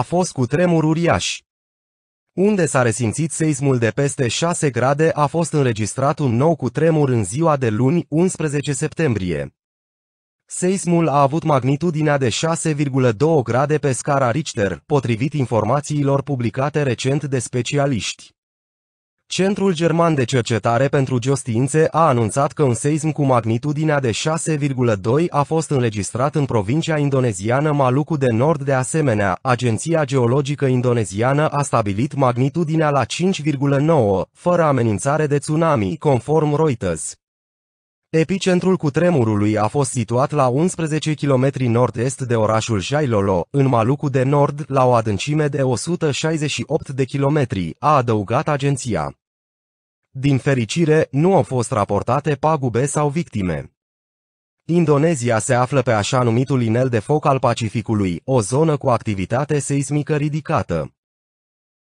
A fost cu tremur uriaș. Unde s-a resimțit seismul de peste 6 grade a fost înregistrat un nou cu tremur în ziua de luni 11 septembrie. Seismul a avut magnitudinea de 6,2 grade pe scara Richter, potrivit informațiilor publicate recent de specialiști. Centrul German de Cercetare pentru Geostiințe a anunțat că un seism cu magnitudinea de 6,2 a fost înregistrat în provincia indoneziană Maluku de Nord de asemenea. Agenția Geologică Indoneziană a stabilit magnitudinea la 5,9, fără amenințare de tsunami, conform Reuters. Epicentrul cutremurului a fost situat la 11 km nord-est de orașul Jailolo, în Maluku de Nord, la o adâncime de 168 de kilometri, a adăugat agenția. Din fericire, nu au fost raportate pagube sau victime. Indonezia se află pe așa numitul inel de foc al Pacificului, o zonă cu activitate seismică ridicată.